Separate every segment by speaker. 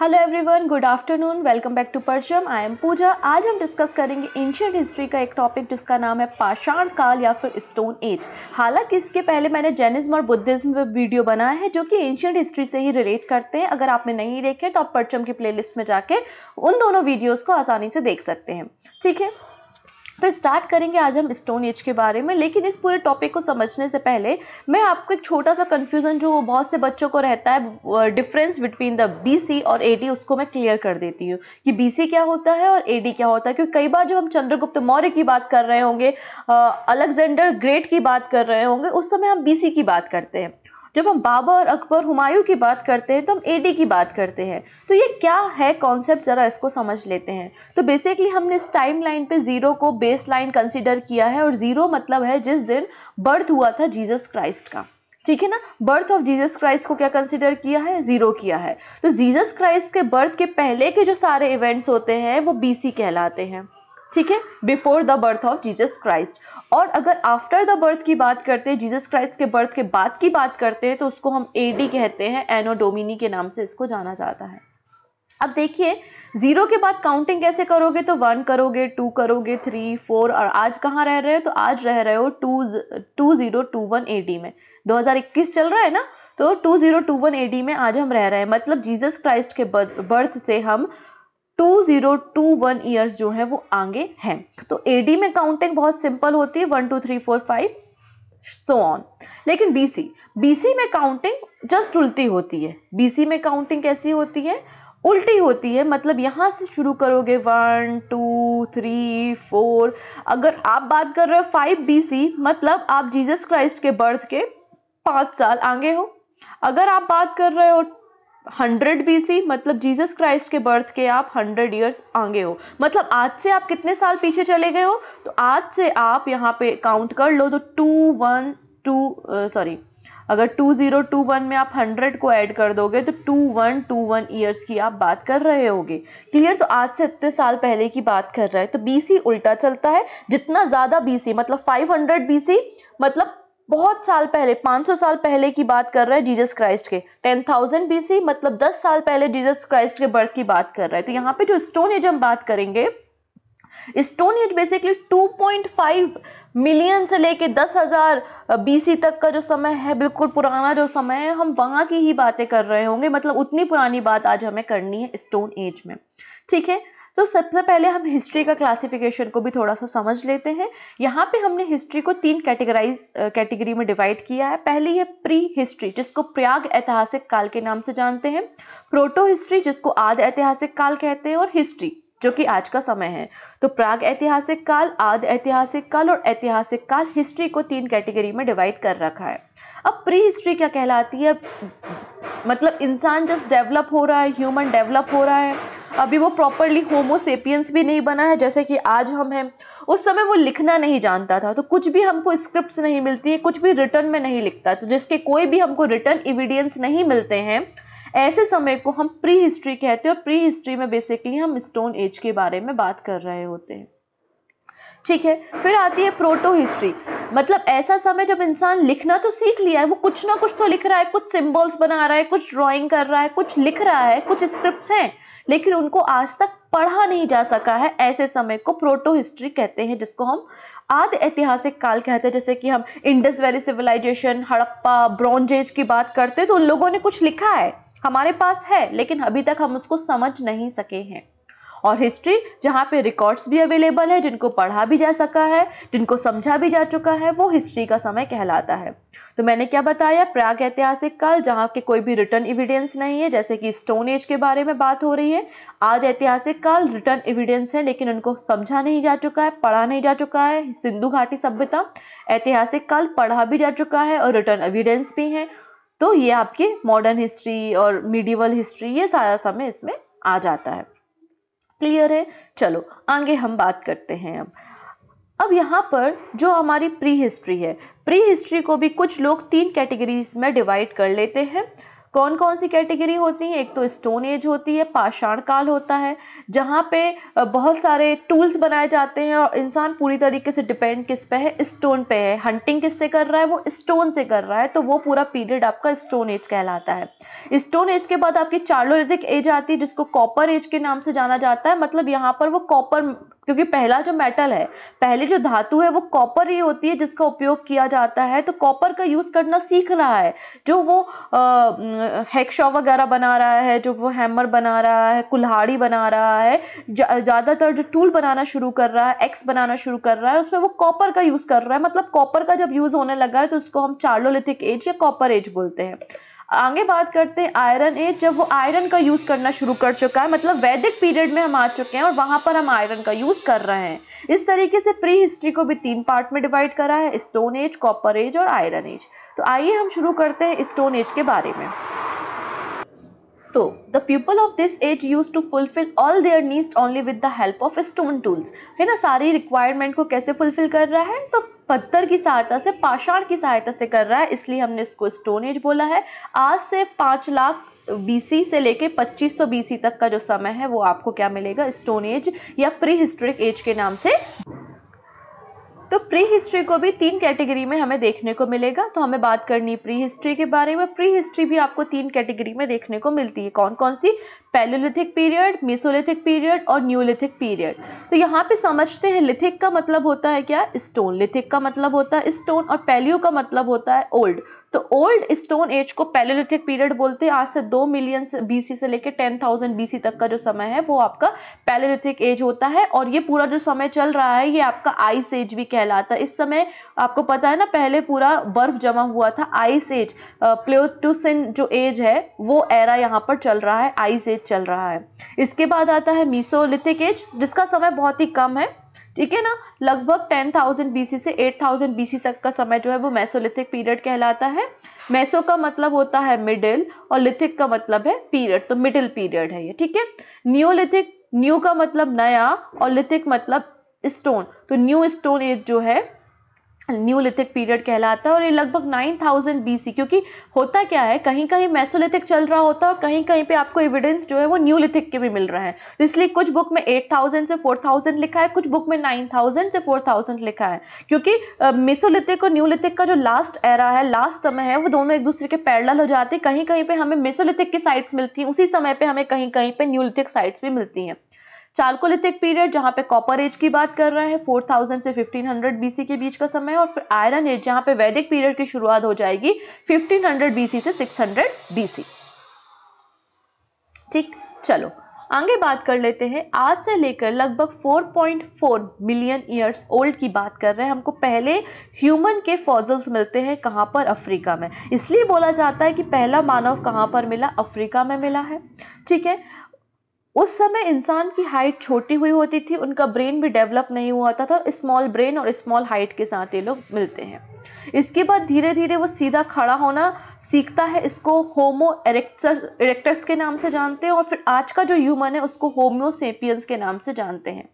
Speaker 1: Hello everyone good afternoon welcome back to Parcham I M पूजा आज हम discuss करेंगे ancient history का एक टॉपिक जिसका नाम है पाषाण काल या फिर स्टोन एज हालांकि इसके पहले मैंने जैनिज्म और बुद्धिज्म पर वीडियो बनाया है जो कि एंशियंट हिस्ट्री से ही रिलेट करते हैं अगर आपने नहीं देखे तो आप परचम की प्ले में जाके उन दोनों वीडियोज़ को आसानी से देख सकते हैं ठीक है तो स्टार्ट करेंगे आज हम स्टोन एज के बारे में लेकिन इस पूरे टॉपिक को समझने से पहले मैं आपको एक छोटा सा कन्फ्यूज़न जो बहुत से बच्चों को रहता है डिफरेंस बिटवीन द बी और ए उसको मैं क्लियर कर देती हूँ कि बी क्या होता है और ए क्या होता है क्योंकि कई बार जब हम चंद्रगुप्त मौर्य की बात कर रहे होंगे अलेक्जेंडर ग्रेट की बात कर रहे होंगे उस समय हम बी की बात करते हैं जब हम बाबर अकबर हुमायूं की बात करते हैं तो हम एडी की बात करते हैं तो ये क्या है कॉन्सेप्ट ज़रा इसको समझ लेते हैं तो बेसिकली हमने इस टाइम लाइन पर ज़ीरो को बेस लाइन कंसिडर किया है और ज़ीरो मतलब है जिस दिन बर्थ हुआ था जीसस क्राइस्ट का ठीक है ना बर्थ ऑफ जीसस क्राइस्ट को क्या कंसिडर किया है ज़ीरो किया है तो जीसस क्राइस्ट के बर्थ के पहले के जो सारे इवेंट्स होते हैं वो बीसी कहलाते हैं ठीक है before the birth of Jesus Christ और अगर आफ्टर द बर्थ की बात करते हैं जीसस क्राइस्ट के बर्थ के बाद की बात करते हैं तो उसको हम एडी कहते हैं एनोडोमिनी के नाम से इसको जाना जाता है अब देखिए जीरो के बाद काउंटिंग कैसे करोगे तो वन करोगे टू करोगे थ्री फोर और आज कहाँ रह रहे हो तो आज रह रहे हो two two zero two one AD में 2021 चल रहा है ना तो two zero two one AD में आज हम रह रहे हैं मतलब जीसस क्राइस्ट के बर्थ से हम टू जीरो टू वन जो है वो आगे हैं तो एडी में काउंटिंग बहुत सिंपल होती है one two three four five so on लेकिन बीसी बीसी में काउंटिंग जस्ट उल्टी होती है बीसी में काउंटिंग कैसी होती है उल्टी होती है मतलब यहाँ से शुरू करोगे वन टू थ्री फोर अगर आप बात कर रहे हो फाइव बी सी मतलब आप जीसस क्राइस्ट के बर्थ के पाँच साल आगे हो अगर आप बात कर रहे हो हंड्रेड बी मतलब जीसस क्राइस्ट के बर्थ के आप हंड्रेड ईयर्स आगे हो मतलब आज से आप कितने साल पीछे चले गए हो तो आज से आप यहाँ पे काउंट कर लो तो टू वन टू सॉरी अगर टू ज़ीरो टू वन में आप हंड्रेड को ऐड कर दोगे तो two one two one years की आप बात कर रहे होगे क्लियर तो आज से इतने साल पहले की बात कर रहे हैं तो बीसी उल्टा चलता है जितना ज़्यादा बीसी मतलब फाइव हंड्रेड बीसी मतलब बहुत साल पहले 500 साल पहले की बात कर रहा है जीसस क्राइस्ट के 10,000 बीसी मतलब 10 साल पहले जीसस क्राइस्ट के बर्थ की बात कर रहा है तो यहाँ पे जो स्टोन एज हम बात करेंगे स्टोन एज बेसिकली 2.5 मिलियन से लेके 10,000 बीसी तक का जो समय है बिल्कुल पुराना जो समय है हम वहाँ की ही बातें कर रहे होंगे मतलब उतनी पुरानी बात आज हमें करनी है स्टोन एज में ठीक है तो सबसे पहले हम हिस्ट्री का क्लासिफिकेशन को भी थोड़ा सा समझ लेते हैं यहाँ पे हमने हिस्ट्री को तीन कैटेगराइज कैटेगरी में डिवाइड किया है पहली है प्री हिस्ट्री जिसको प्रयाग ऐतिहासिक काल के नाम से जानते हैं प्रोटो हिस्ट्री जिसको आद ऐतिहासिक काल कहते हैं और हिस्ट्री जो कि आज का समय है तो प्राग ऐतिहासिक काल आद ऐतिहासिक काल और ऐतिहासिक काल हिस्ट्री को तीन कैटेगरी में डिवाइड कर रखा है अब प्री हिस्ट्री क्या कहलाती है मतलब इंसान जस्ट डेवलप हो रहा है ह्यूमन डेवलप हो रहा है अभी वो प्रॉपरली होमोसेपियंस भी नहीं बना है जैसे कि आज हम हैं उस समय वो लिखना नहीं जानता था तो कुछ भी हमको स्क्रिप्ट्स नहीं मिलती है कुछ भी रिटर्न में नहीं लिखता तो जिसके कोई भी हमको रिटर्न इविडियंस नहीं मिलते हैं ऐसे समय को हम प्री हिस्ट्री कहते हैं और प्री हिस्ट्री में बेसिकली हम स्टोन एज के बारे में बात कर रहे होते हैं ठीक है फिर आती है प्रोटो हिस्ट्री मतलब ऐसा समय जब इंसान लिखना तो सीख लिया है वो कुछ ना कुछ तो लिख रहा है कुछ सिंबल्स बना रहा है कुछ ड्राइंग कर रहा है कुछ लिख रहा है कुछ स्क्रिप्ट्स हैं लेकिन उनको आज तक पढ़ा नहीं जा सका है ऐसे समय को प्रोटो हिस्ट्री कहते हैं जिसको हम आद ऐतिहासिक काल कहते हैं जैसे कि हम Indus valley civilisation Harappa bronze age की बात करते हैं तो उन लोगों ने कुछ लिखा है हमारे पास है लेकिन अभी तक हम उसको समझ नहीं सके हैं और हिस्ट्री जहाँ पे रिकॉर्ड्स भी अवेलेबल है जिनको पढ़ा भी जा सका है जिनको समझा भी जा चुका है वो हिस्ट्री का समय कहलाता है तो मैंने क्या बताया प्राग ऐतिहासिक काल जहाँ के कोई भी रिटर्न एविडेंस नहीं है जैसे कि स्टोन एज के बारे में बात हो रही है आद ऐतिहासिक काल रिटर्न एविडेंस है लेकिन उनको समझा नहीं जा चुका है पढ़ा नहीं जा चुका है सिंधु घाटी सभ्यता ऐतिहासिक काल पढ़ा भी जा चुका है और रिटर्न एविडेंस भी है तो ये आपकी मॉडर्न हिस्ट्री और मिडिवल हिस्ट्री ये सारा समय इसमें आ जाता है क्लियर है चलो आगे हम बात करते हैं अब अब यहाँ पर जो हमारी प्री हिस्ट्री है प्री हिस्ट्री को भी कुछ लोग तीन कैटेगरीज में डिवाइड कर लेते हैं कौन कौन सी कैटेगरी होती है एक तो स्टोन एज होती है पाषाण काल होता है जहाँ पे बहुत सारे टूल्स बनाए जाते हैं और इंसान पूरी तरीके से डिपेंड किस पे है स्टोन पे है हंटिंग किससे कर रहा है वो स्टोन से कर रहा है तो वो पूरा पीरियड आपका स्टोन एज कहलाता है स्टोन एज के बाद आपकी चार्लोजिक एज आती है जिसको कॉपर एज के नाम से जाना जाता है मतलब यहाँ पर वो कॉपर क्योंकि पहला जो मेटल है पहले जो धातु है वो कॉपर ही होती है जिसका उपयोग किया जाता है तो कॉपर का यूज़ करना सीख रहा है जो वो हैक्शॉ वगैरह बना रहा है जो वो हैमर बना रहा है कुल्हाड़ी बना रहा है ज़्यादातर जो टूल बनाना शुरू कर रहा है एक्स बनाना शुरू कर रहा है उसमें वो कॉपर का यूज़ कर रहा है मतलब कॉपर का जब यूज़ होने लगा है तो उसको हम चार्लोलिथिक एज या कॉपर एज बोलते हैं आगे बात करते हैं आयरन एज जब वो आयरन का यूज़ करना शुरू कर चुका है मतलब वैदिक पीरियड में हम आ चुके हैं और वहाँ पर हम आयरन का यूज़ कर रहे हैं इस तरीके से प्री हिस्ट्री को भी तीन पार्ट में डिवाइड करा है स्टोन एज कॉपर एज और आयरन एज तो आइए हम शुरू करते हैं स्टोन एज के बारे में तो the people of this age use to fulfil all their needs only with the help of stone tools है ना सारी रिक्वायरमेंट को कैसे फुलफिल कर रहा है तो पत्थर की सहायता से पाषाण की सहायता से कर रहा है इसलिए हमने इसको स्टोन एज बोला है आज से पाँच लाख बीसी से लेके 2500 बीसी तक का जो समय है वो आपको क्या मिलेगा स्टोन एज या प्री हिस्ट्रिक एज के नाम से तो प्री हिस्ट्री को भी तीन कैटेगरी में हमें देखने को मिलेगा तो हमें बात करनी प्री हिस्ट्री के बारे में प्री हिस्ट्री भी आपको तीन कैटेगरी में देखने को मिलती है कौन कौन सी पैलोलिथिक पीरियड मिसोलिथिक पीरियड और न्यूलिथिक पीरियड तो यहाँ पे समझते हैं लिथिक का मतलब होता है क्या स्टोन लिथिक का मतलब होता है स्टोन और पैलियो का मतलब होता है ओल्ड तो ओल्ड स्टोन एज को पैलोलिथिक पीरियड बोलते हैं आज से दो मिलियन बीसी से लेकर टेन थाउजेंड बीसी तक का जो समय है वो आपका पैलोलिथिक एज होता है और ये पूरा जो समय चल रहा है ये आपका आइस एज भी कहलाता है इस समय आपको पता है ना पहले पूरा बर्फ जमा हुआ था आइस एज प्लेटूसिन जो एज है वो एरा यहाँ पर चल रहा है आइस एज चल रहा है इसके बाद आता है मीसोलिथिक एज जिसका समय बहुत ही कम है ठीक है ना लगभग 10,000 बीसी से 8,000 बीसी तक का समय जो है वो मैसोलिथिक पीरियड कहलाता है मैसो का मतलब होता है मिडिल और लिथिक का मतलब है पीरियड तो मिडिल पीरियड है ये ठीक है न्यूलिथिक न्यू का मतलब नया और लिथिक मतलब स्टोन तो न्यू स्टोन एज जो है न्यूलिथिक पीरियड कहलाता है और ये लगभग 9000 सी क्योंकि होता क्या है कहीं कहीं मैसोलिथिक चल रहा होता है और कहीं कहीं पे आपको एविडेंस जो है वो न्यूलिथिक के भी मिल रहा है तो इसलिए कुछ बुक में 8000 से 4000 लिखा है कुछ बुक में 9000 से 4000 लिखा है क्योंकि मेसोलिथिक और न्यूलिथिक का जो लास्ट एरा है लास्ट समय है वो दोनों एक दूसरे के पैरल हो जाते हैं कहीं कहीं पर हमें मेसोलिथिक की साइट्स मिलती हैं उसी समय पर हमें कहीं कहीं पर न्यूलिथिक साइट्स भी मिलती हैं चालकोलिथिक पीरियड जहाँ पे कॉपर एज की बात कर रहे हैं 4000 से 1500 बीसी के बीच का समय और फिर आयरन एज जहाँ पे वैदिक पीरियड की शुरुआत हो जाएगी 1500 बीसी से 600 बीसी ठीक चलो आगे बात कर लेते हैं आज से लेकर लगभग 4.4 मिलियन ईयर्स ओल्ड की बात कर रहे हैं हमको पहले ह्यूमन के फॉजल्स मिलते हैं कहाँ पर अफ्रीका में इसलिए बोला जाता है कि पहला मानव कहाँ पर मिला अफ्रीका में मिला है ठीक है उस समय इंसान की हाइट छोटी हुई होती थी उनका ब्रेन भी डेवलप नहीं हुआ था था स्मॉल ब्रेन और स्मॉल हाइट के साथ ये लोग मिलते हैं इसके बाद धीरे धीरे वो सीधा खड़ा होना सीखता है इसको होमो एरेक्टर के नाम से जानते हैं और फिर आज का जो ह्यूमन है उसको होम्योसेपियंस के नाम से जानते हैं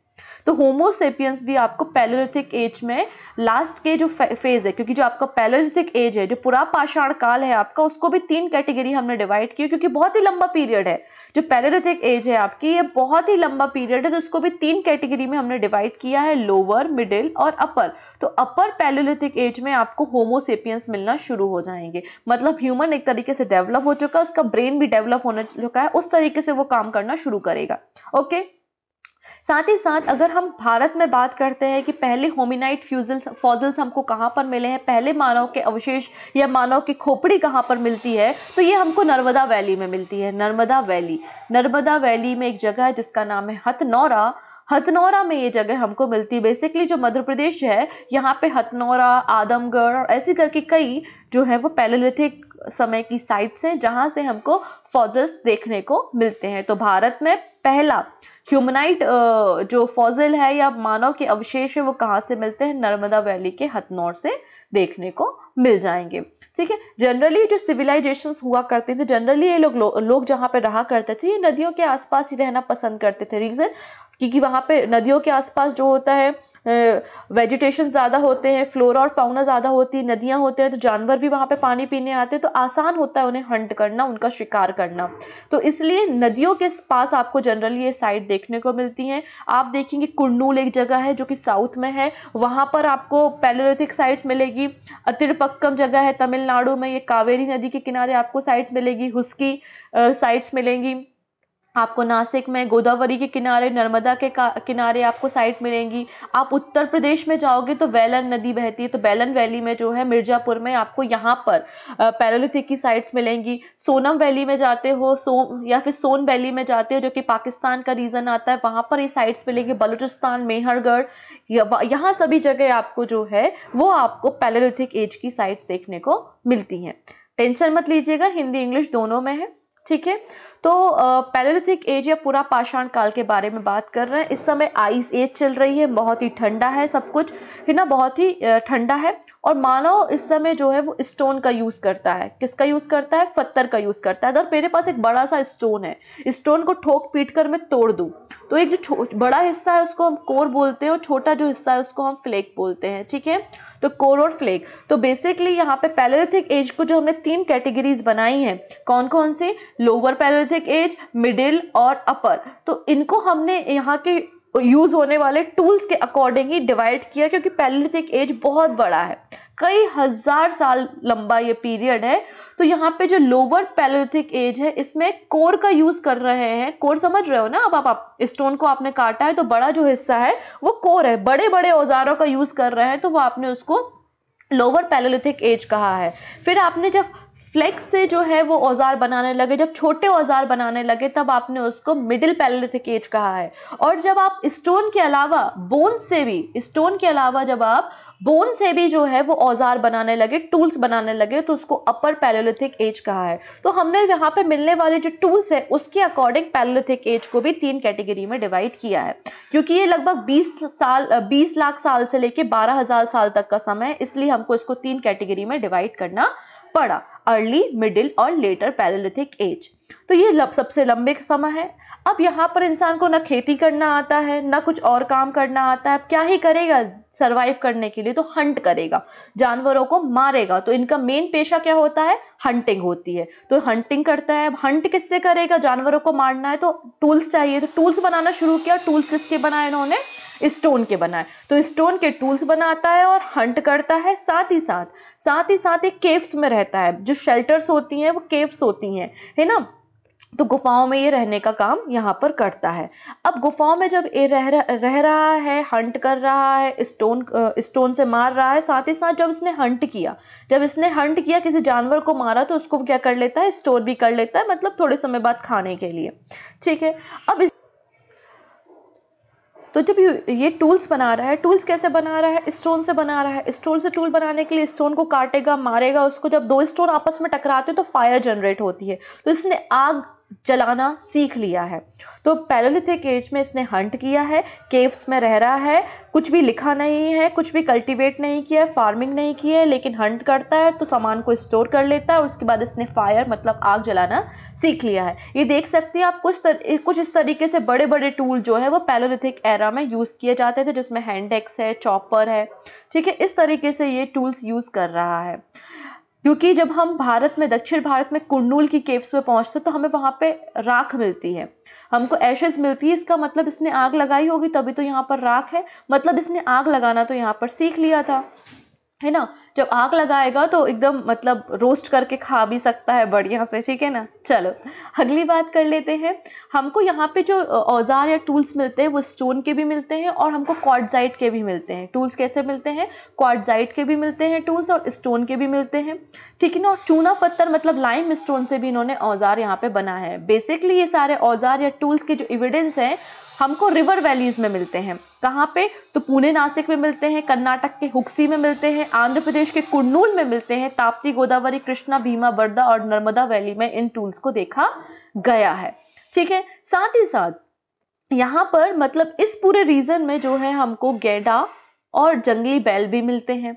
Speaker 1: तो होमोसेपियंस भी आपको पैलोलिथिक एज में लास्ट के जो फेज है क्योंकि जो आपका पैलोलिथिक एज है जो पूरा पाषाण काल है आपका उसको भी तीन कैटेगरी हमने डिवाइड किया क्योंकि बहुत ही लंबा पीरियड है जो पैलोलिथिक एज है आपकी ये बहुत ही लंबा पीरियड है तो उसको भी तीन कैटेगरी में हमने डिवाइड किया है लोअर मिडिल और अपर तो अपर पैलोलिथिक एज में आपको होमोसेपियंस मिलना शुरू हो जाएंगे मतलब ह्यूमन एक तरीके से डेवलप हो चुका है उसका ब्रेन भी डेवलप होने चुका है उस तरीके से वो काम करना शुरू करेगा ओके okay? साथ ही साथ अगर हम भारत में बात करते हैं कि पहले होमिनाइट फ्यूजल्स फॉजल्स हमको कहाँ पर मिले हैं पहले मानव के अवशेष या मानव की खोपड़ी कहाँ पर मिलती है तो ये हमको नर्मदा वैली में मिलती है नर्मदा वैली नर्मदा वैली में एक जगह है जिसका नाम है हथनौरा हथनौरा में ये जगह हमको मिलती है बेसिकली जो मध्य प्रदेश है यहाँ पे हथनौरा आदमगढ़ और ऐसी करके कई जो है वो पैलोलिथिक समय की साइट्स हैं जहाँ से हमको फॉजल्स देखने को मिलते हैं तो भारत में पहला ह्यूमनाइट uh, जो फॉजिल है या मानव के अवशेष है वो कहाँ से मिलते हैं नर्मदा वैली के हथनौर से देखने को मिल जाएंगे ठीक है जनरली जो सिविलाइजेशन हुआ करते थे जनरली ये लोग लो, लोग जहाँ पे रहा करते थे ये नदियों के आसपास ही रहना पसंद करते थे रीज़न क्योंकि वहाँ पे नदियों के आसपास जो होता है वेजिटेशन ज़्यादा होते हैं फ्लोरा और फाउना ज़्यादा होती है नदियाँ होते हैं तो जानवर भी वहाँ पे पानी पीने आते हैं तो आसान होता है उन्हें हंट करना उनका शिकार करना तो इसलिए नदियों के पास आपको जनरली ये साइट देखने को मिलती हैं आप देखेंगे कुन्नूल एक जगह है जो कि साउथ में है वहाँ पर आपको पैलोलिथिक साइट्स मिलेगी अतिरपक्कम जगह है तमिलनाडु में ये कावेरी नदी के किनारे आपको साइट्स मिलेगी हुस्की साइट्स मिलेंगी आपको नासिक में गोदावरी के किनारे नर्मदा के किनारे आपको साइट मिलेंगी आप उत्तर प्रदेश में जाओगे तो वेलन नदी बहती है तो बेलन वैली में जो है मिर्जापुर में आपको यहाँ पर पैरोलिथिक की साइट्स मिलेंगी सोनम वैली में जाते हो सो या फिर सोन वैली में जाते हो जो कि पाकिस्तान का रीजन आता है वहाँ पर ये साइट्स मिलेंगी बलूचिस्तान मेहरगढ़ यहाँ सभी जगह आपको जो है वो आपको पैरोलिथिक एज की साइट्स देखने को मिलती हैं टेंशन मत लीजिएगा हिंदी इंग्लिश दोनों में है ठीक है तो पैलोलिथिक एज या पूरा पाषाण काल के बारे में बात कर रहे हैं इस समय आइस एज चल रही है बहुत ही ठंडा है सब कुछ है ना बहुत ही ठंडा है और मानव इस समय जो है वो स्टोन का यूज़ करता है किसका यूज़ करता है पत्थर का यूज़ करता है अगर मेरे पास एक बड़ा सा स्टोन है स्टोन को ठोक पीट कर मैं तोड़ दूँ तो एक जो बड़ा हिस्सा है उसको हम कोर बोलते हैं और छोटा जो हिस्सा है उसको हम फ्लेक बोलते हैं ठीक है तो कोर और फ्लेक तो बेसिकली यहाँ पे पैलोलिथिक एज को जो हमने तीन कैटेगरीज बनाई हैं कौन कौन से lower palaeolithic mesolithic age middle और अपर तो इनको हमने यहाँ के यूज होने वाले टूल्स के अकॉर्डिंग ही डिवाइड किया क्योंकि पैलिथिक एज बहुत बड़ा है कई हजार साल लंबा ये पीरियड है तो यहाँ पे जो लोअर पैलोलिथिक एज है इसमें कोर का यूज कर रहे हैं कोर समझ रहे हो ना अब आप, आप स्टोन को आपने काटा है तो बड़ा जो हिस्सा है वो कोर है बड़े बड़े औजारों का यूज कर रहे हैं तो वो आपने उसको लोअर पैलोलिथिक एज कहा है फिर आपने जब फ्लेक्स से जो है वो औजार बनाने लगे जब छोटे औजार बनाने लगे तब आपने उसको मिडिल पैलिथिक एज कहा है और जब आप स्टोन के अलावा बोन से भी स्टोन के अलावा जब आप बोन से भी जो है वो औजार बनाने लगे टूल्स बनाने लगे तो उसको अपर पैलोलिथिक एज कहा है तो हमने यहाँ पे मिलने वाले जो टूल्स है उसके अकॉर्डिंग पैलोलिथिक एज को भी तीन कैटेगरी में डिवाइड किया है क्योंकि ये लगभग 20 साल 20 लाख साल से लेके 12000 साल तक का समय है इसलिए हमको इसको तीन कैटेगरी में डिवाइड करना पड़ा अर्ली मिडिल और लेटर पैरालिथिक एज तो ये लब सबसे लंबे समय है अब यहाँ पर इंसान को ना खेती करना आता है ना कुछ और काम करना आता है अब क्या ही करेगा सरवाइव करने के लिए तो हंट करेगा जानवरों को मारेगा तो इनका मेन पेशा क्या होता है हंटिंग होती है तो हंटिंग करता है अब हंट किससे करेगा जानवरों को मारना है तो टूल्स चाहिए तो टूल्स बनाना शुरू किया टूल्स किसके बनाए इन्होंने स्टोन के बनाए तो स्टोन के टूल्स बनाता है और हंट करता है साथ ही साथ साथ ही साथ एक केव्स में रहता है जो शेल्टर्स होती हैं वो केव्स होती हैं है ना तो गुफाओं में ये रहने का काम यहाँ पर करता है अब गुफाओं में जब ये रह रह रहा है हंट कर रहा है स्टोन स्टोन से मार रहा है साथ ही साथ जब इसने हंट किया जब इसने हंट किया किसी जानवर को मारा तो उसको क्या कर लेता है स्टोर भी कर लेता है मतलब थोड़े समय बाद खाने के लिए ठीक है अब इस तो जब ये टूल्स बना रहा है टूल्स कैसे बना रहा है स्टोन से बना रहा है स्टोन से टूल बनाने के लिए स्टोन को काटेगा मारेगा उसको जब दो स्टोन आपस में टकराते हैं तो फायर जनरेट होती है तो इसने आग चलाना सीख लिया है तो पैरोलिथिक एज में इसने हंट किया है केव्स में रह रहा है कुछ भी लिखा नहीं है कुछ भी कल्टीवेट नहीं किया है फार्मिंग नहीं की है लेकिन हंट करता है तो सामान को स्टोर कर लेता है और उसके बाद इसने फायर मतलब आग जलाना सीख लिया है ये देख सकते हैं आप कुछ तर, कुछ इस तरीके से बड़े बड़े टूल जो है वो पैलोलिथिक एरा में यूज़ किए जाते थे जिसमें हैंड एक्स है चॉपर है ठीक है इस तरीके से ये टूल्स यूज़ कर रहा है क्योंकि जब हम भारत में दक्षिण भारत में कुंडूल की केव्स में पहुंचते तो हमें वहाँ पे राख मिलती है हमको एशेज मिलती है इसका मतलब इसने आग लगाई होगी तभी तो यहाँ पर राख है मतलब इसने आग लगाना तो यहाँ पर सीख लिया था है ना जब आँख लगाएगा तो एकदम मतलब रोस्ट करके खा भी सकता है बढ़िया से ठीक है ना चलो अगली बात कर लेते हैं हमको यहाँ पे जो औजार या टूल्स मिलते हैं वो स्टोन के भी मिलते हैं और हमको कॉडजाइट के भी मिलते हैं टूल्स कैसे मिलते हैं कॉडजाइट के भी मिलते हैं टूल्स और स्टोन के भी मिलते हैं ठीक है ना और चूना पत्थर मतलब लाइम स्टोन से भी इन्होंने औजार यहाँ पर बना है बेसिकली ये सारे औजार या टूल्स के जो एविडेंस हैं हमको रिवर वैलीज़ में मिलते हैं कहाँ पे तो पुणे नासिक में मिलते हैं कर्नाटक के हुक्सी में मिलते हैं आंध्र प्रदेश के कुर्नूल में मिलते हैं ताप्ती गोदावरी कृष्णा भीमा बर्दा और नर्मदा वैली में इन टूल्स को देखा गया है ठीक है साथ ही साथ यहाँ पर मतलब इस पूरे रीजन में जो है हमको गेडा और जंगली बैल भी मिलते हैं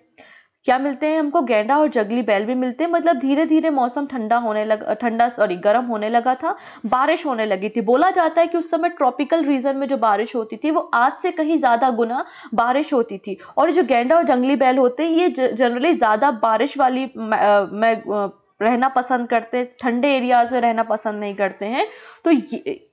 Speaker 1: क्या मिलते हैं हमको गेंडा और जगली बैल भी मिलते हैं मतलब धीरे धीरे मौसम ठंडा होने लगा ठंडा सॉरी गर्म होने लगा था बारिश होने लगी थी बोला जाता है कि उस समय ट्रॉपिकल रीजन में जो बारिश होती थी वो आज से कहीं ज़्यादा गुना बारिश होती थी और जो गेंडा और जंगली बैल होते हैं ये जनरली ज़्यादा बारिश वाली रहना पसंद करते हैं ठंडे एरियाज़ में रहना पसंद नहीं करते हैं तो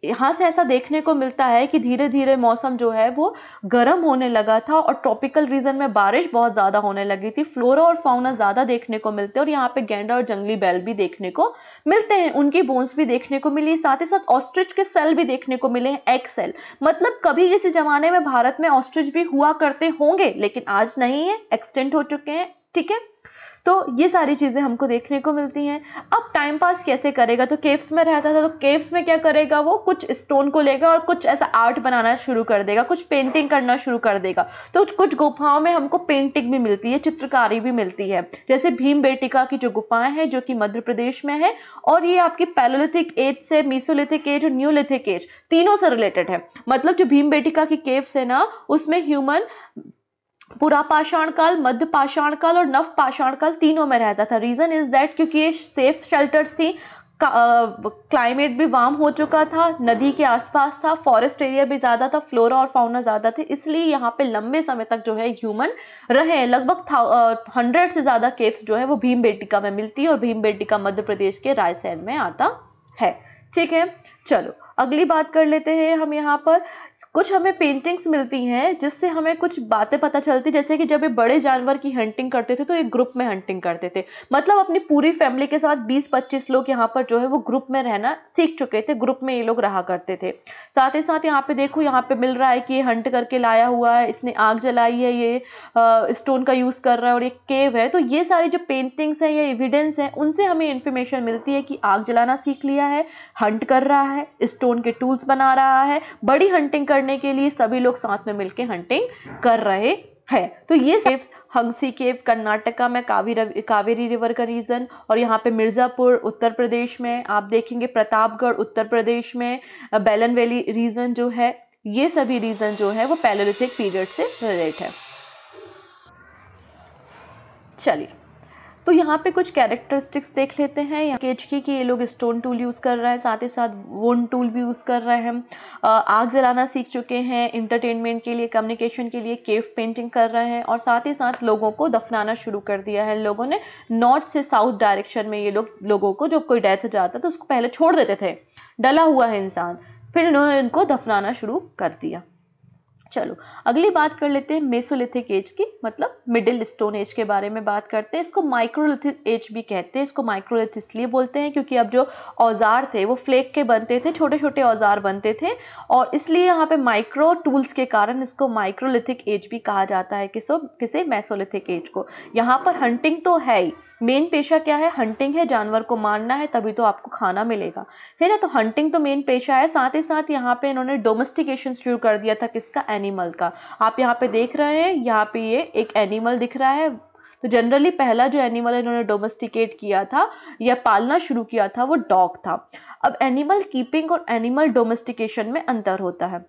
Speaker 1: यहाँ से ऐसा देखने को मिलता है कि धीरे धीरे मौसम जो है वो गर्म होने लगा था और ट्रॉपिकल रीजन में बारिश बहुत ज़्यादा होने लगी थी फ्लोरा और फाउना ज़्यादा देखने को मिलते हैं और यहाँ पे गेंडा और जंगली बैल भी देखने को मिलते हैं उनकी बोन्स भी देखने को मिली साथ ही साथ ऑस्ट्रिच के सेल भी देखने को मिले हैं एग सेल मतलब कभी किसी ज़माने में भारत में ऑस्ट्रिच भी हुआ करते होंगे लेकिन आज नहीं है एक्सटेंट हो चुके हैं ठीक है तो ये सारी चीज़ें हमको देखने को मिलती हैं अब टाइम पास कैसे करेगा तो केव्स में रहता था तो केव्स में क्या करेगा वो कुछ स्टोन को लेगा और कुछ ऐसा आर्ट बनाना शुरू कर देगा कुछ पेंटिंग करना शुरू कर देगा तो कुछ गुफाओं में हमको पेंटिंग भी मिलती है चित्रकारी भी मिलती है जैसे भीम बेटिका की जो गुफाएं हैं जो कि मध्य प्रदेश में है और ये आपकी पैलोलिथिक एज से मीसोलिथिक एज और न्यूलिथिक एज तीनों से रिलेटेड है मतलब जो भीम बेटिका की केव्स है ना उसमें ह्यूमन पूरा पाषाण काल मध्य पाषाण काल और नव पाषाण काल तीनों में रहता था रीज़न इज़ दैट क्योंकि ये सेफ शेल्टर्स थी क्लाइमेट भी वार्म हो चुका था नदी के आसपास था फॉरेस्ट एरिया भी ज़्यादा था फ्लोरा और फाउना ज़्यादा थे इसलिए यहाँ पे लंबे समय तक जो है ह्यूमन रहे लगभग था हंड्रेड से ज़्यादा केव्स जो है वो भीम बेटिका में मिलती है और भीम बेटिका मध्य प्रदेश के रायसेन में आता है ठीक है चलो अगली बात कर लेते हैं हम यहाँ पर कुछ हमें पेंटिंग्स मिलती हैं जिससे हमें कुछ बातें पता चलती जैसे कि जब ये बड़े जानवर की हंटिंग करते थे तो एक ग्रुप में हंटिंग करते थे मतलब अपनी पूरी फैमिली के साथ 20-25 लोग यहाँ पर जो है वो ग्रुप में रहना सीख चुके थे ग्रुप में ये लोग रहा करते थे साथ ही साथ यहाँ पे देखो यहाँ पे मिल रहा है कि ये हंट करके लाया हुआ है इसने आग जलाई है ये स्टोन का यूज़ कर रहा है और एक केव है तो ये सारी जो पेंटिंग्स हैं या एविडेंस हैं उनसे हमें इन्फॉर्मेशन मिलती है कि आग जलाना सीख लिया है हंट कर रहा है स्टोन के टूल्स बना रहा है बड़ी हंटिंग करने के लिए सभी लोग साथ में मिलकर हंटिंग कर रहे है तो ये सिर्फ हंसी केव कर्नाटका में कावेरी कावेरी रिवर का रीजन और यहाँ पे मिर्ज़ापुर उत्तर प्रदेश में आप देखेंगे प्रतापगढ़ उत्तर प्रदेश में बैलन वैली रीजन जो है ये सभी रीजन जो है वो पैलोलिथिक पीरियड से रिलेट है चलिए तो यहाँ पे कुछ कैरेक्टरिस्टिक्स देख लेते हैं केच की कि ये लोग स्टोन टूल यूज़ कर रहे हैं साथ ही साथ वोन टूल भी यूज़ कर रहे हैं आग जलाना सीख चुके हैं इंटरटेनमेंट के लिए कम्युनिकेशन के लिए केव पेंटिंग कर रहे हैं और साथ ही साथ लोगों को दफनाना शुरू कर दिया है लोगों ने नॉर्थ से साउथ डायरेक्शन में ये लोग लोगों को जब कोई डेथ जाता तो उसको पहले छोड़ देते थे डला हुआ है इंसान फिर इन्होंने इनको दफनाना शुरू कर दिया चलो अगली बात कर लेते हैं मेसोलिथिक एज की मतलब मिडिल स्टोन एज के बारे में बात करते हैं इसको माइक्रोलिथिक एज भी कहते हैं इसको माइक्रोलिथ इसलिए बोलते हैं क्योंकि अब जो औजार थे वो फ्लेक के बनते थे छोटे छोटे औजार बनते थे और इसलिए यहाँ पे माइक्रो टूल्स के कारण इसको माइक्रोलिथिक एज भी कहा जाता है किसो किसे मेसोलिथिक एज को यहाँ पर हंटिंग तो है ही मेन पेशा क्या है हंटिंग है जानवर को मारना है तभी तो आपको खाना मिलेगा है ना तो हंटिंग तो मेन पेशा है साथ ही साथ यहाँ पे इन्होंने डोमेस्टिकेशन शुरू कर दिया था किसका एनिमल का आप यहाँ पे देख रहे हैं यहाँ पे ये एक एनिमल दिख रहा है तो जनरली पहला जो एनिमल इन्होंने डोमेस्टिकेट किया था या पालना शुरू किया था वो डॉग था अब एनिमल कीपिंग और एनिमल डोमेस्टिकेशन में अंतर होता है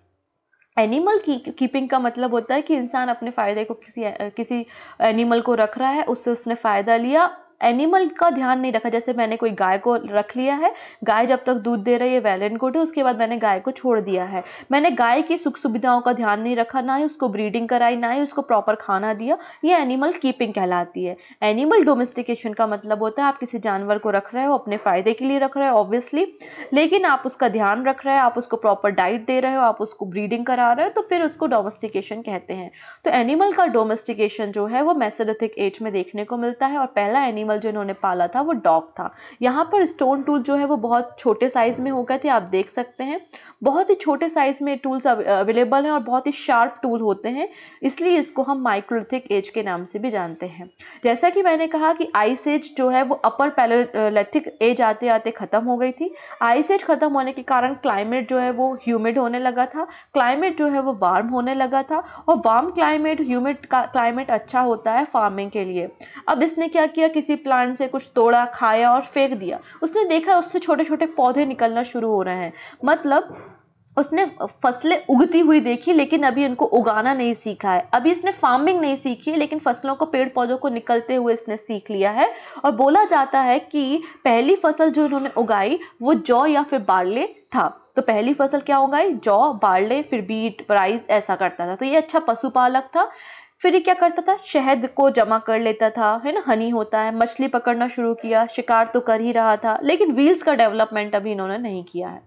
Speaker 1: एनिमल की कीपिंग का मतलब होता है कि इंसान अपने फ़ायदे को किसी किसी एनिमल को रख रहा है उससे उसने फ़ायदा लिया एनिमल का ध्यान नहीं रखा जैसे मैंने कोई गाय को रख लिया है गाय जब तक दूध दे रही है वेल एंड गुड है उसके बाद मैंने गाय को छोड़ दिया है मैंने गाय की सुख सुविधाओं का ध्यान नहीं रखा ना ही उसको ब्रीडिंग कराई ना ही उसको प्रॉपर खाना दिया ये एनिमल कीपिंग कहलाती है एनिमल डोमेस्टिकेशन का मतलब होता है आप किसी जानवर को रख रहे हो अपने फ़ायदे के लिए रख रहे हो ऑब्वियसली लेकिन आप उसका ध्यान रख रहे हो आप उसको प्रॉपर डाइट दे रहे हो आप उसको ब्रीडिंग करा रहे हो तो फिर उसको डोमेस्टिकेशन कहते हैं तो एनिमल का डोमेस्टिकेशन जो है वो मैसेलिथिक एज में देखने को मिलता है और पहला एनिमल एनिमल जो इन्होंने पाला था वो डॉग था यहाँ पर स्टोन टूल जो है वो बहुत छोटे साइज़ में हो गए थे आप देख सकते हैं बहुत ही छोटे साइज़ में टूल्स अवेलेबल हैं और बहुत ही शार्प टूल होते हैं इसलिए इसको हम माइक्रोलिथिक एज के नाम से भी जानते हैं जैसा कि मैंने कहा कि आइस एज जो है वो अपर पैलोलिथिक एज आते आते ख़त्म हो गई थी आइस एज ख़त्म होने के कारण क्लाइमेट जो है वो ह्यूमिड होने लगा था क्लाइमेट जो है वो वार्म होने लगा था और वार्म क्लाइमेट ह्यूमिड क्लाइमेट अच्छा होता है फार्मिंग के लिए अब इसने क्या किया किसी प्लांट से कुछ तोड़ा खाया और फेंक दिया उसने देखा उससे छोटे छोटे पौधे निकलना शुरू हो रहे हैं मतलब उसने फसलें उगती हुई देखी लेकिन अभी उनको उगाना नहीं सीखा है अभी इसने फार्मिंग नहीं सीखी है लेकिन फसलों को पेड़ पौधों को निकलते हुए इसने सीख लिया है और बोला जाता है कि पहली फसल जो इन्होंने उगाई वो जौ या फिर बार्ले था तो पहली फसल क्या उगाई जौ बार्ले फिर बीट राइस ऐसा करता था तो ये अच्छा पशुपालक था फिर ये क्या करता था शहद को जमा कर लेता था है ना हनी होता है मछली पकड़ना शुरू किया शिकार तो कर ही रहा था लेकिन व्हील्स का डेवलपमेंट अभी इन्होंने नहीं किया है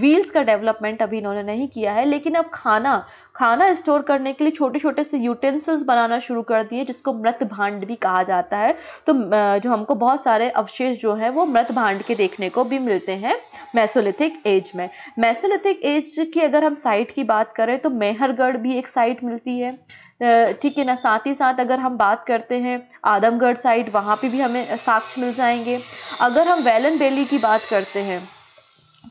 Speaker 1: व्हील्स का डेवलपमेंट अभी इन्होंने नहीं किया है लेकिन अब खाना खाना स्टोर करने के लिए छोटे छोटे से यूटेंसिल्स बनाना शुरू कर दिए जिसको मृत भांड भी कहा जाता है तो जो हमको बहुत सारे अवशेष जो हैं वो मृत भांड के देखने को भी मिलते हैं मैसोलिथिक एज में मैसोलिथिक एज की अगर हम साइट की बात करें तो मेहरगढ़ भी एक साइट मिलती है ठीक है ना साथ ही साथ अगर हम बात करते हैं आदमगढ़ साइड वहाँ पे भी हमें साक्ष्य मिल जाएंगे अगर हम वैलन बेली की बात करते हैं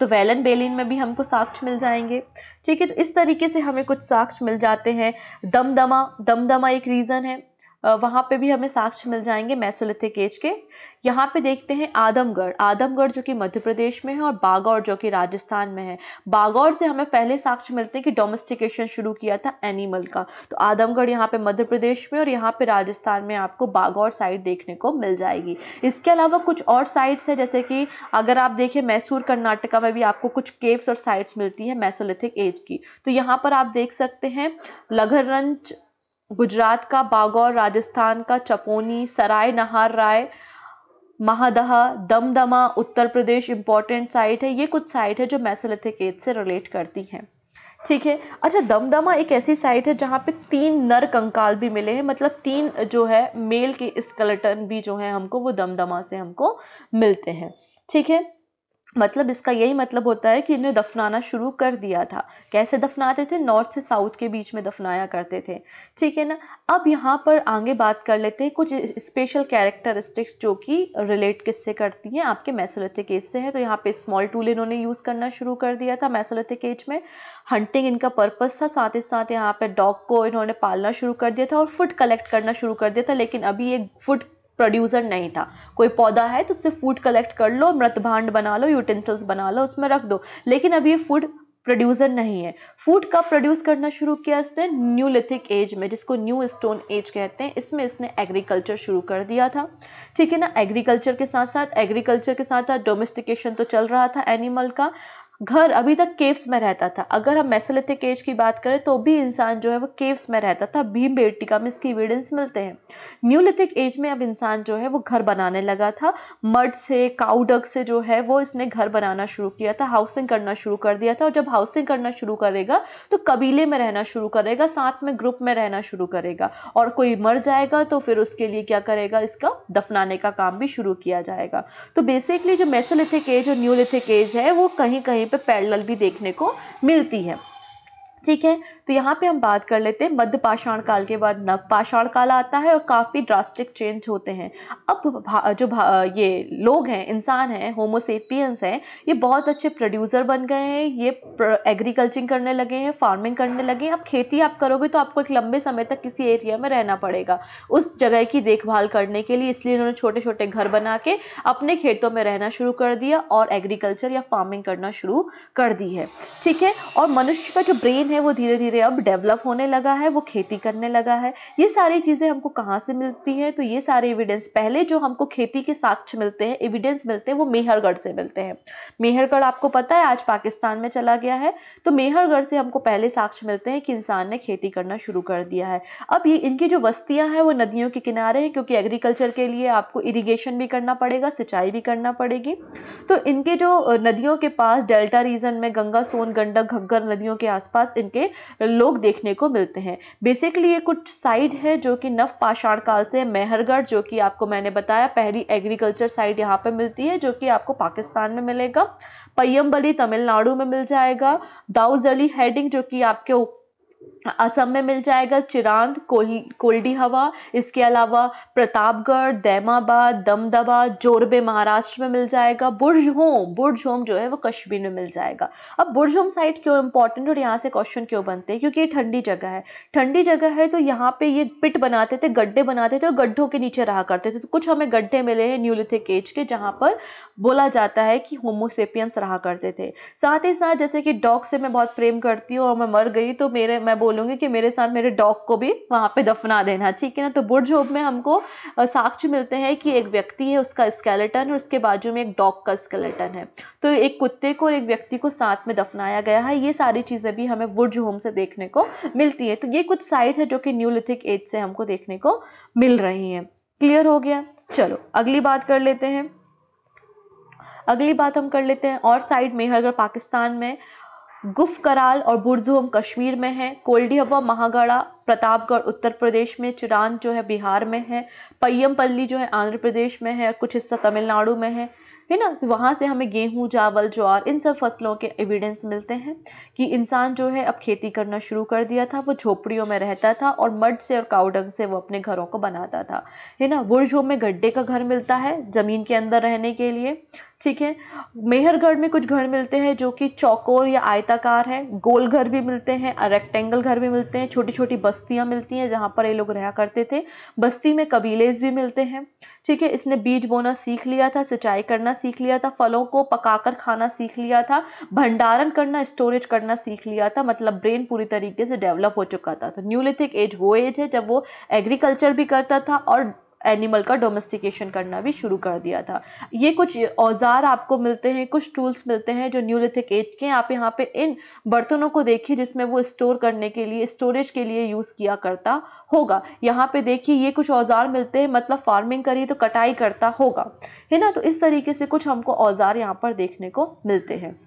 Speaker 1: तो वैलन बेलिन में भी हमको साक्ष मिल जाएंगे ठीक है तो इस तरीके से हमें कुछ साक्ष मिल जाते हैं दमदमा दमदमा एक रीज़न है वहाँ पे भी हमें साक्ष्य मिल जाएंगे मैसोलिथिक एज के यहाँ पे देखते हैं आदमगढ़ आदमगढ़ जो कि मध्य प्रदेश में है और बागौर जो कि राजस्थान में है बागौर से हमें पहले साक्ष्य मिलते हैं कि डोमेस्टिकेशन शुरू किया था एनिमल का तो आदमगढ़ यहाँ पे मध्य प्रदेश में और यहाँ पे राजस्थान में आपको बागौर साइड देखने को मिल जाएगी इसके अलावा कुछ और साइट्स है जैसे कि अगर आप देखें मैसूर कर्नाटका में भी आपको कुछ केव्स और साइट्स मिलती हैं मैसोलिथिक एज की तो यहाँ पर आप देख सकते हैं लघरंज गुजरात का बागौर राजस्थान का चपोनी सराय नहार राय महादहा दमदमा उत्तर प्रदेश इंपॉर्टेंट साइट है ये कुछ साइट है जो मैसोलिथिक एज से रिलेट करती हैं ठीक है अच्छा दमदमा एक ऐसी साइट है जहाँ पे तीन नर कंकाल भी मिले हैं मतलब तीन जो है मेल के स्कलटन भी जो है हमको वो दमदमा से हमको मिलते हैं ठीक है मतलब इसका यही मतलब होता है कि इन्हें दफनाना शुरू कर दिया था कैसे दफनाते थे नॉर्थ से साउथ के बीच में दफनाया करते थे ठीक है ना अब यहाँ पर आगे बात कर लेते हैं कुछ स्पेशल कैरेक्टरिस्टिक्स जो कि रिलेट किससे करती हैं आपके मैसोलिथिक एज से हैं तो यहाँ पे स्मॉल टूल इन्होंने यूज़ करना शुरू कर दिया था मैसोलिथिक एज में हंटिंग इनका पर्पज़ था साथ ही साथ यहाँ पर डॉग को इन्होंने पालना शुरू कर दिया था और फूड कलेक्ट करना शुरू कर दिया था लेकिन अभी ये फूड प्रोड्यूसर नहीं था कोई पौधा है तो उससे फूड कलेक्ट कर लो मृत भांड बना लो यूटेंसिल्स बना लो उसमें रख दो लेकिन अब ये फूड प्रोड्यूसर नहीं है फूड कब प्रोड्यूस करना शुरू किया इसने न्यूलिथिक एज में जिसको न्यू स्टोन एज कहते हैं इसमें इसने एग्रीकल्चर शुरू कर दिया था ठीक है ना एग्रीकल्चर के साथ साथ एग्रीकल्चर के साथ साथ डोमेस्टिकेशन तो चल रहा था एनिमल का घर अभी तक केव्स में रहता था अगर हम मैसोलिथिक एज की बात करें तो भी इंसान जो है वो केव्स में रहता था भीम बेटिका में इसकी एविडेंस मिलते हैं न्यूलिथिक एज में अब इंसान जो है वो घर बनाने लगा था मर्ड से काउडक से जो है वो इसने घर बनाना शुरू किया था हाउसिंग करना शुरू कर दिया था और जब हाउसिंग करना शुरू करेगा तो कबीले में रहना शुरू करेगा साथ में ग्रुप में रहना शुरू करेगा और कोई मर जाएगा तो फिर उसके लिए क्या करेगा इसका दफनाने का काम भी शुरू किया जाएगा तो बेसिकली जो मैसोलिथिक एज और न्यूलिथिक एज है वो कहीं कहीं पे पैरल भी देखने को मिलती है ठीक है तो यहाँ पे हम बात कर लेते हैं मध्य पाषाण काल के बाद नव पाषाण काल आता है और काफ़ी ड्रास्टिक चेंज होते हैं अब भा, जो भा, ये लोग हैं इंसान हैं होमोसेपियंस हैं ये बहुत अच्छे प्रोड्यूसर बन गए हैं ये एग्रीकल्चर करने लगे हैं फार्मिंग करने लगे हैं अब खेती आप करोगे तो आपको एक लंबे समय तक किसी एरिया में रहना पड़ेगा उस जगह की देखभाल करने के लिए इसलिए इन्होंने छोटे छोटे घर बना के अपने खेतों में रहना शुरू कर दिया और एग्रीकल्चर या फार्मिंग करना शुरू कर दी है ठीक है और मनुष्य का जो ब्रेन है वो धीरे धीरे अब डेवलप होने लगा है वो खेती करने लगा है ये सारी चीज़ें हमको कहाँ से मिलती हैं तो ये सारे एविडेंस पहले जो हमको खेती के साक्ष्य मिलते हैं एविडेंस मिलते हैं वो मेहरगढ़ से मिलते हैं मेहरगढ़ आपको पता है आज पाकिस्तान में चला गया है तो मेहरगढ़ से हमको पहले साक्ष्य मिलते हैं कि इंसान ने खेती करना शुरू कर दिया है अब ये इनकी जो बस्तियाँ हैं वो नदियों के किनारे हैं क्योंकि एग्रीकल्चर के लिए आपको इरीगेशन भी करना पड़ेगा सिंचाई भी करना पड़ेगी तो इनके जो नदियों के पास डेल्टा रीजन में गंगा सोन गंडक घग्गर नदियों के आसपास इनके लोग देखने को मिलते हैं बेसिकली ये कुछ साइड है जो कि नव पाषाण काल से मेहरगढ़ जो कि आपको मैंने बताया पहली एग्रीकल्चर साइड यहाँ पर मिलती है जो कि आपको पाकिस्तान में मिलेगा पयम्बली तमिलनाडु में मिल जाएगा दाउजली हेडिंग जो कि आपके असम में मिल जाएगा चिरांद कोल कोल्डी हवा इसके अलावा प्रतापगढ़ दैमाबाद दमदबा जोरबे महाराष्ट्र में मिल जाएगा बुर्ज होम बुर्ज होम जो है वो कश्मीर में मिल जाएगा अब बुर्ज होम साइट क्यों इंपॉर्टेंट और यहाँ से क्वेश्चन क्यों बनते हैं क्योंकि ये ठंडी जगह है ठंडी जगह है तो यहाँ पे ये पिट बनाते थे गड्ढे बनाते थे और गड्ढों के नीचे रहा करते थे तो कुछ हमें गड्ढे मिले हैं न्यूलिथिक एज के जहाँ पर बोला जाता है कि होमोसेपियंस रहा करते थे साथ ही साथ जैसे कि डॉग से मैं बहुत प्रेम करती हूँ और मैं मर गई तो मेरे मैं बोलूंगी कि मेरे साथ मेरे डॉग को भी वहाँ पे दफना देना ठीक है ना तो बुर्ज होप में हमको साक्ष्य मिलते हैं कि एक व्यक्ति है उसका स्केलेटन और उसके बाजू में एक डॉग का स्केलेटन है तो एक कुत्ते को और एक व्यक्ति को साथ में दफनाया गया है ये सारी चीज़ें भी हमें बुर्ज होम से देखने को मिलती है तो ये कुछ साइट है जो कि न्यूलिथिक एज से हमको देखने को मिल रही हैं क्लियर हो गया चलो अगली बात कर लेते हैं अगली बात हम कर लेते हैं और साइड मेहरगढ़ पाकिस्तान में गुफ कराल और बुरजुम कश्मीर में है कोल्डी हवा महागढ़ा प्रतापगढ़ उत्तर प्रदेश में चिरान जो है बिहार में है पय्यमपल्ली पल्ली जो है आंध्र प्रदेश में है कुछ हिस्सा तमिलनाडु में है है ना तो वहाँ से हमें गेहूँ चावल ज्वार इन सब फसलों के एविडेंस मिलते हैं कि इंसान जो है अब खेती करना शुरू कर दिया था वो झोपड़ियों में रहता था और मड से और काउडंग से वो अपने घरों को बनाता था है ना बुरझों में गड्ढे का घर मिलता है ज़मीन के अंदर रहने के लिए ठीक है मेहरगढ़ में कुछ घर मिलते हैं जो कि चौकोर या आयताकार हैं गोल घर भी मिलते हैं रेक्टेंगल घर भी मिलते हैं छोटी छोटी बस्तियाँ मिलती हैं जहाँ पर ये लोग रहा करते थे बस्ती में कबीलेज भी मिलते हैं ठीक है इसने बीज बोना सीख लिया था सिंचाई करना सीख लिया था फलों को पकाकर खाना सीख लिया था भंडारण करना स्टोरेज करना सीख लिया था मतलब ब्रेन पूरी तरीके से डेवलप हो चुका था तो न्यूलिथिक एज वो एज है जब वो एग्रीकल्चर भी करता था और एनिमल का डोमेस्टिकेशन करना भी शुरू कर दिया था ये कुछ औजार आपको मिलते हैं कुछ टूल्स मिलते हैं जो न्यूलिथिक एज के आप यहाँ पे इन बर्तनों को देखिए जिसमें वो स्टोर करने के लिए स्टोरेज के लिए यूज़ किया करता होगा यहाँ पे देखिए ये कुछ औजार मिलते हैं मतलब फार्मिंग करिए तो कटाई करता होगा है ना तो इस तरीके से कुछ हमको औजार यहाँ पर देखने को मिलते हैं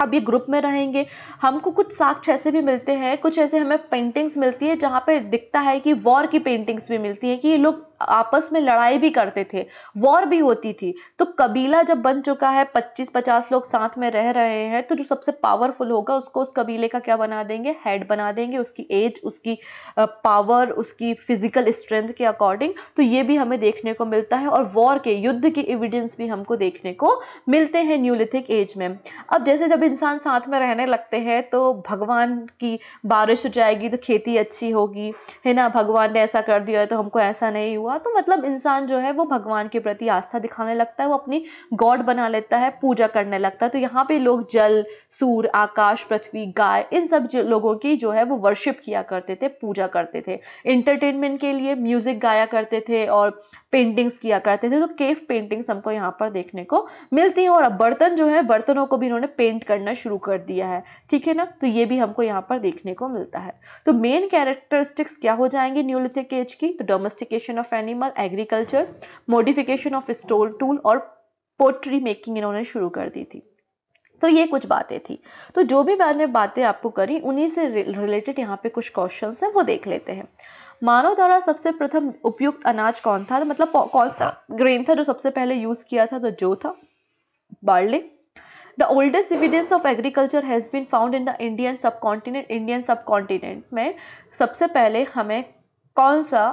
Speaker 1: अब ये ग्रुप में रहेंगे हमको कुछ साक्ष्य ऐसे भी मिलते हैं कुछ ऐसे हमें पेंटिंग्स मिलती है जहाँ पे दिखता है कि वॉर की पेंटिंग्स भी मिलती हैं कि ये लोग आपस में लड़ाई भी करते थे वॉर भी होती थी तो कबीला जब बन चुका है 25-50 लोग साथ में रह रहे हैं तो जो सबसे पावरफुल होगा उसको उस कबीले का क्या बना देंगे हेड बना देंगे उसकी एज उसकी पावर उसकी फिजिकल स्ट्रेंथ के अकॉर्डिंग तो ये भी हमें देखने को मिलता है और वॉर के युद्ध के एविडेंस भी हमको देखने को मिलते हैं न्यूलिथिक एज में अब जैसे जब इंसान साथ में रहने लगते हैं तो भगवान की बारिश हो जाएगी तो खेती अच्छी होगी है ना भगवान ने ऐसा कर दिया है तो हमको ऐसा नहीं हुआ हुआ तो मतलब इंसान जो है वो भगवान के प्रति आस्था दिखाने लगता है वो अपनी गॉड बना लेता है पूजा करने लगता है तो यहाँ पे लोग जल सूर आकाश पृथ्वी गाय इन सब लोगों की जो है वो वर्शिप किया करते थे पूजा करते थे इंटरटेनमेंट के लिए म्यूज़िक गाया करते थे और पेंटिंग्स किया करते थे तो केव पेंटिंग्स हमको यहाँ पर देखने को मिलती हैं और अब बर्तन जो है बर्तनों को भी इन्होंने पेंट करना शुरू कर दिया है ठीक है ना तो ये भी हमको यहाँ पर देखने को मिलता है तो मेन कैरेक्टरिस्टिक्स क्या हो जाएंगे न्यूलिथिक एज की तो domestication of animal agriculture modification of stone tool और पोट्री मेकिंग इन्होंने शुरू कर दी थी तो ये कुछ बातें थी तो जो भी मैंने बातें आपको करी उन्हीं से रिलेटेड यहाँ पे कुछ क्वेश्चंस हैं वो देख लेते हैं मानव द्वारा सबसे प्रथम उपयुक्त अनाज कौन था तो मतलब कौन सा ग्रेन हाँ। था जो सबसे पहले यूज किया था तो जो था barley the oldest evidence of agriculture has been found in the Indian subcontinent Indian subcontinent में सबसे पहले हमें कौन सा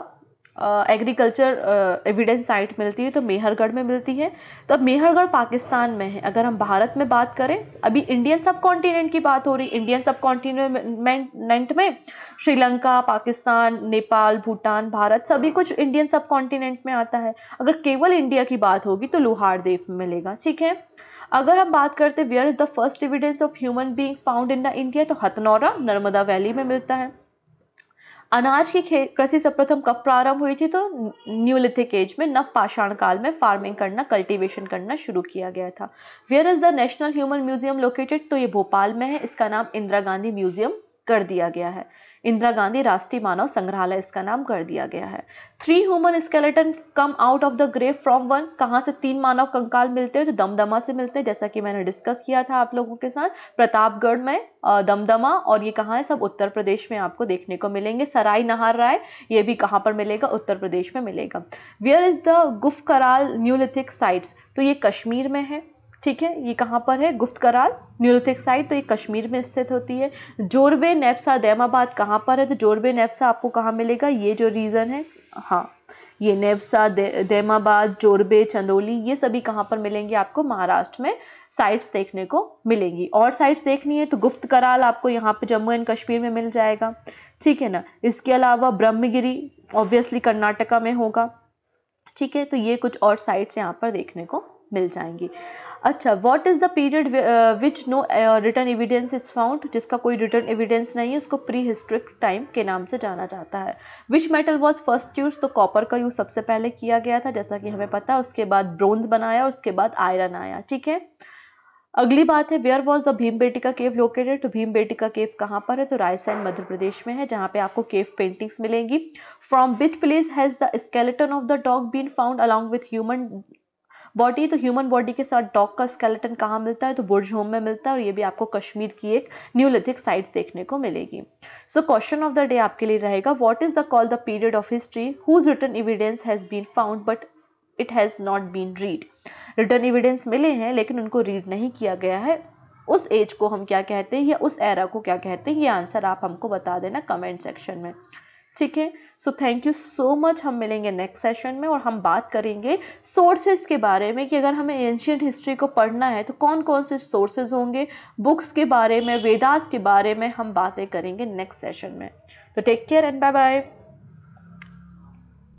Speaker 1: एग्रीकल्चर एविडेंस साइट मिलती है तो मेहरगढ़ में मिलती है तो अब मेहरगढ़ पाकिस्तान में है अगर हम भारत में बात करें अभी इंडियन सब कॉन्टिनेंट की बात हो रही इंडियन सब कॉन्टीनेंट में श्रीलंका पाकिस्तान नेपाल भूटान भारत सभी कुछ इंडियन सब कॉन्टिनेंट में आता है अगर केवल इंडिया की बात होगी तो लोहारदेव में मिलेगा ठीक है अगर हम बात करते where is the first evidence of human being found in the India तो हथनौरा नर्मदा वैली में मिलता है अनाज की कृषि सर्वप्रथम कब प्रारंभ हुई थी तो न्यूलिथिक एज में नव पाषाण काल में फार्मिंग करना कल्टीवेशन करना शुरू किया गया था where is the national human museum located तो ये भोपाल में है इसका नाम इंदिरा गांधी म्यूजियम कर दिया गया है इंदिरा गांधी राष्ट्रीय मानव संग्रहालय इसका नाम कर दिया गया है three human skeleton come out of the grave from one कहाँ से तीन मानव कंकाल मिलते हैं तो दमदमा से मिलते हैं जैसा कि मैंने डिस्कस किया था आप लोगों के साथ प्रतापगढ़ में दमदमा और ये कहाँ है सब उत्तर प्रदेश में आपको देखने को मिलेंगे सराय नहार राय ये भी कहाँ पर मिलेगा उत्तर प्रदेश में मिलेगा वेयर इज़ द गुफ कराल न्यूलिथिक साइट्स तो ये कश्मीर में है ठीक है ये कहाँ पर है गुफ्त कराल न्यूरोथिक साइट तो ये कश्मीर में स्थित होती है जोरबे नेफ्सा दैमाबाद कहाँ पर है तो जोरबे नेफ्सा आपको कहाँ मिलेगा ये जो रीज़न है हाँ ये नेवसा दैमाबाद जोरबे चंदोली ये सभी कहाँ पर मिलेंगे आपको महाराष्ट्र में साइट्स देखने को मिलेंगी और साइट्स देखनी है तो गुफ्त कराल आपको यहाँ पे जम्मू एंड कश्मीर में मिल जाएगा ठीक है ना इसके अलावा ब्रह्मगिरी ऑब्वियसली कर्नाटका में होगा ठीक है तो ये कुछ और साइट्स यहाँ पर देखने को मिल जाएंगी अच्छा what is the period which no written evidence is found जिसका कोई रिटर्न एविडेंस नहीं है उसको प्री हिस्ट्रिक टाइम के नाम से जाना जाता है which metal was first use तो कॉपर का यूज़ सबसे पहले किया गया था जैसा कि हमें पता है उसके बाद ब्रोंज बनाया उसके बाद आयरन आया ठीक है अगली बात है where was the Bhimbetka cave located तो भीम बेटिका केव कहाँ पर है तो रायसेन मध्य प्रदेश में है जहाँ पे आपको केव पेंटिंग्स मिलेंगी from which place has the skeleton of the dog been found along with human body तो ह्यूमन बॉडी के साथ डॉग का स्केलेटन कहाँ मिलता है तो बुर्ज होम में मिलता है और ये भी आपको कश्मीर की एक न्यूलिथिक साइट्स देखने को मिलेगी so question of the day आपके लिए रहेगा what is the call the period of history whose written evidence has been found but it has not been read written evidence मिले हैं लेकिन उनको रीड नहीं किया गया है उस एज को हम क्या कहते हैं या उस एरा को क्या कहते हैं ये आंसर आप हमको बता देना कमेंट सेक्शन में ठीक है so thank you so much हम मिलेंगे नेक्स्ट सेशन में और हम बात करेंगे सोर्सेज के बारे में कि अगर हमें एंशियंट हिस्ट्री को पढ़ना है तो कौन कौन से सोर्सेज होंगे बुक्स के बारे में वेदास के बारे में हम बातें करेंगे नेक्स्ट सेशन में तो take care and bye bye